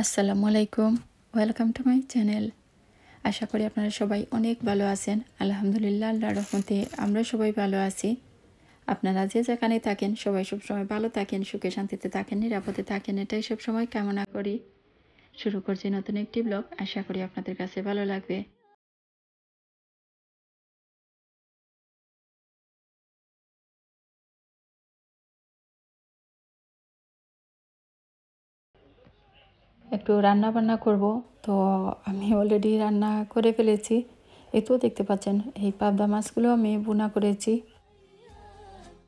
আসসালামু আলাইকুম welcome to my channel আশা করি আপনারা সবাই অনেক ভালো আছেন আলহামদুলিল্লাহ আল্লাহ রহমতে আমরা সবাই ভালো আছি আপনারা যে যেখানে থাকেন সবাই সবসময় ভালো থাকেন সুখে শান্তিতে থাকেন নিরাপদে থাকেন এটাই সবসময় কামনা করি শুরু করছি নতুন একটি ব্লগ আশা করি আপনাদের কাছে ভালো লাগবে একটু রান্না বান্না করব তো আমি অলরেডি রান্না করে ফেলেছি এতেও দেখতে পাচ্ছেন এই পাবদা মাছগুলো আমি বুনা করেছি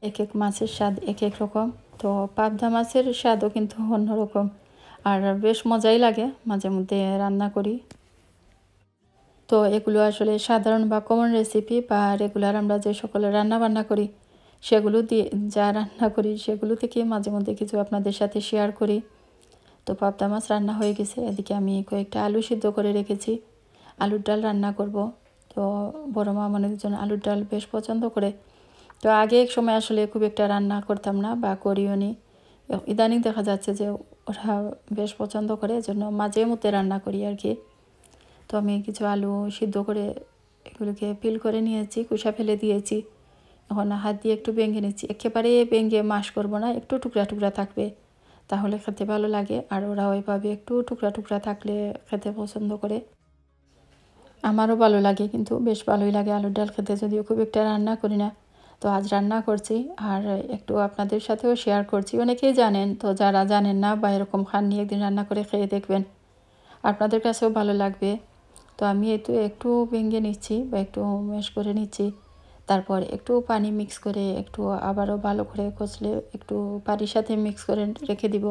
এক এক মাছের স্বাদ এক এক রকম তো পাবদা মাছের স্বাদও কিন্তু অন্যরকম আর বেশ মজাই লাগে মাঝে মধ্যে রান্না করি তো এগুলো আসলে সাধারণ বা কমন রেসিপি বা রেগুলার আমরা যে সকলে রান্না বান্না করি সেগুলো দিয়ে যা রান্না করি সেগুলো থেকে মাঝে মধ্যে কিছু আপনাদের সাথে শেয়ার করি তো পাবদা মাছ রান্না হয়ে গেছে এদিকে আমি কয়েকটা আলু সিদ্ধ করে রেখেছি আলুর ডাল রান্না করব তো বড় মা আমাদের জন্য আলুর ডাল বেশ পছন্দ করে তো আগে এক সময় আসলে খুব একটা রান্না করতাম না বা করিও নি ইদানিং দেখা যাচ্ছে যে ওরা বেশ পছন্দ করে এজন্য মাঝে মধ্যে রান্না করি আর কি তো আমি কিছু আলু সিদ্ধ করে এগুলোকে পিল করে নিয়েছি কুসা ফেলে দিয়েছি এখন হাত দিয়ে একটু ভেঙে নিচ্ছি একেবারে ভেঙে মাস করব না একটু টুকরা টুকরা থাকবে তাহলে খেতে ভালো লাগে আর ওরা ওইভাবে একটু টুকরা টুকরা থাকলে খেতে পছন্দ করে আমারও ভালো লাগে কিন্তু বেশ ভালোই লাগে আলুর ডাল খেতে যদিও খুব একটা রান্না করি না তো আজ রান্না করছি আর একটু আপনাদের সাথেও শেয়ার করছি অনেকেই জানেন তো যারা জানেন না বা এরকম খাননি একদিন রান্না করে খেয়ে দেখবেন আপনাদের কাছেও ভালো লাগবে তো আমি এতো একটু ভেঙে নিচ্ছি বা একটু মেশ করে নিচ্ছি তারপর একটু পানি মিক্স করে একটু আবারও ভালো করে কচলে একটু পানির সাথে মিক্স করে রেখে দিব